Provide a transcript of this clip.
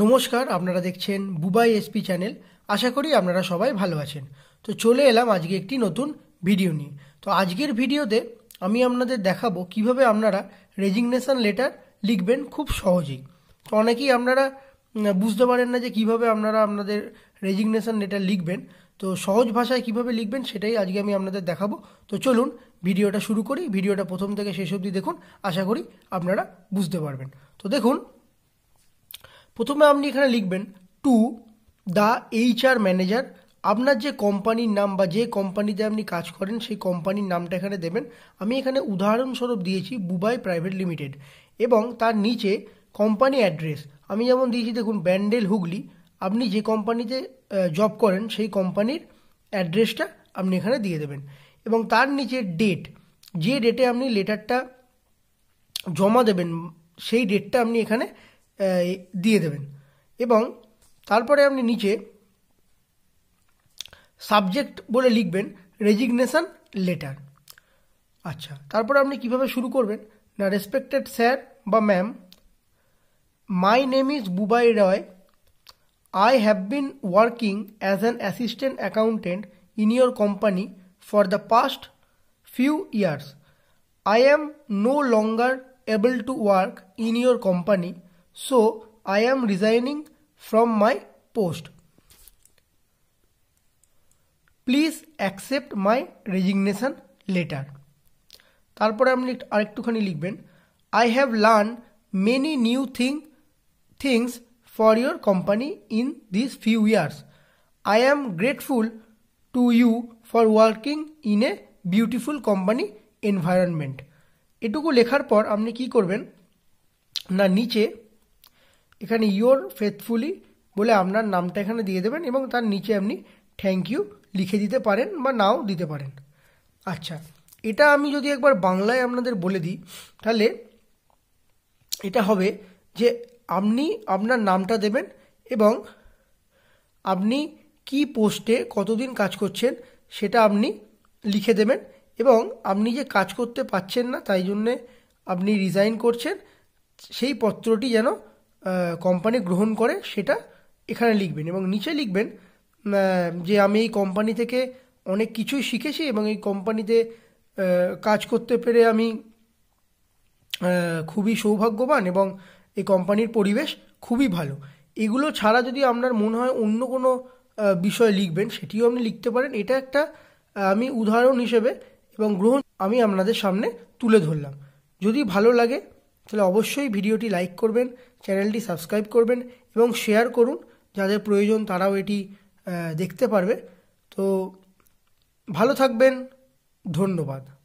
নমস্কার আপনারা দেখছেন বুবাই এসপি চ্যানেল আশা করি আপনারা সবাই ভালো আছেন তো চলে এলাম আজকে একটি নতুন ভিডিও নিয়ে তো আজকের ভিডিওতে আমি আপনাদের দেখাবো কিভাবে আপনারা রেজিগনেশন লেটার লিখবেন খুব সহজেই তো অনেকেই আপনারা বুঝতে পারেন না যে কিভাবে আপনারা আপনাদের রেজিগনেশন লেটার লিখবেন তো সহজ ভাষায় কিভাবে লিখবেন সেটাই আজকে আমি আপনাদের দেখাবো তো চলুন ভিডিওটা শুরু করি ভিডিওটা প্রথম থেকে শেষ অবধি দেখুন আশা করি আপনারা বুঝতে পারবেন তো দেখুন প্রথমে আপনি এখানে লিখবেন টু দ্য এইচআর ম্যানেজার আপনার যে কোম্পানির নাম বা যে কোম্পানিতে আপনি কাজ করেন সেই কোম্পানির নামটা এখানে দেবেন আমি এখানে উদাহরণস্বরূপ দিয়েছি বুবাই প্রাইভেট লিমিটেড এবং তার নিচে কোম্পানি অ্যাড্রেস আমি যেমন দিয়েছি দেখুন ব্যান্ডেল হুগলি আপনি যে কোম্পানিতে জব করেন সেই কোম্পানির অ্যাড্রেসটা আপনি এখানে দিয়ে দেবেন এবং তার নিচে ডেট যে ডেটে আপনি লেটারটা জমা দেবেন সেই ডেটটা আপনি এখানে দিয়ে দেবেন এবং তারপরে আপনি নিচে সাবজেক্ট বলে লিখবেন রেজিগনেশান লেটার আচ্ছা তারপরে আপনি কিভাবে শুরু করবেন না রেসপেক্টেড স্যার বা ma'am my name is Bubai Roy I have been working as an assistant accountant in your company for the past few years I am no longer able to work in your company So I am resigning from my post. Please accept my resignation letter. তারপরে আপনি আরেকটুখানি লিখবেন I have learn many new thing things for your company in this few years I am grateful to you for working in a beautiful company environment এটুকু লেখার পর আপনি কি করবেন না নিচে এখানে ইয়োর ফেথফুলি বলে আপনার নামটা এখানে দিয়ে দেবেন এবং তার নিচে আপনি থ্যাংক ইউ লিখে দিতে পারেন বা নাও দিতে পারেন আচ্ছা এটা আমি যদি একবার বাংলায় আপনাদের বলে দিই তাহলে এটা হবে যে আপনি আপনার নামটা দেবেন এবং আপনি কি পোস্টে কতদিন কাজ করছেন সেটা আপনি লিখে দেবেন এবং আপনি যে কাজ করতে পারছেন না তাই জন্যে আপনি রিজাইন করছেন সেই পত্রটি যেন কোম্পানি গ্রহণ করে সেটা এখানে লিখবেন এবং নিচে লিখবেন যে আমি এই কোম্পানি থেকে অনেক কিছুই শিখেছি এবং এই কোম্পানিতে কাজ করতে পেরে আমি খুবই সৌভাগ্যবান এবং এই কোম্পানির পরিবেশ খুবই ভালো এগুলো ছাড়া যদি আপনার মনে হয় অন্য কোনো বিষয় লিখবেন সেটিও আপনি লিখতে পারেন এটা একটা আমি উদাহরণ হিসেবে এবং গ্রহণ আমি আপনাদের সামনে তুলে ধরলাম যদি ভালো লাগে তাহলে অবশ্যই ভিডিওটি লাইক করবেন চ্যানেলটি সাবস্ক্রাইব করবেন এবং শেয়ার করুন যাদের প্রয়োজন তারাও এটি দেখতে পারবে তো ভালো থাকবেন ধন্যবাদ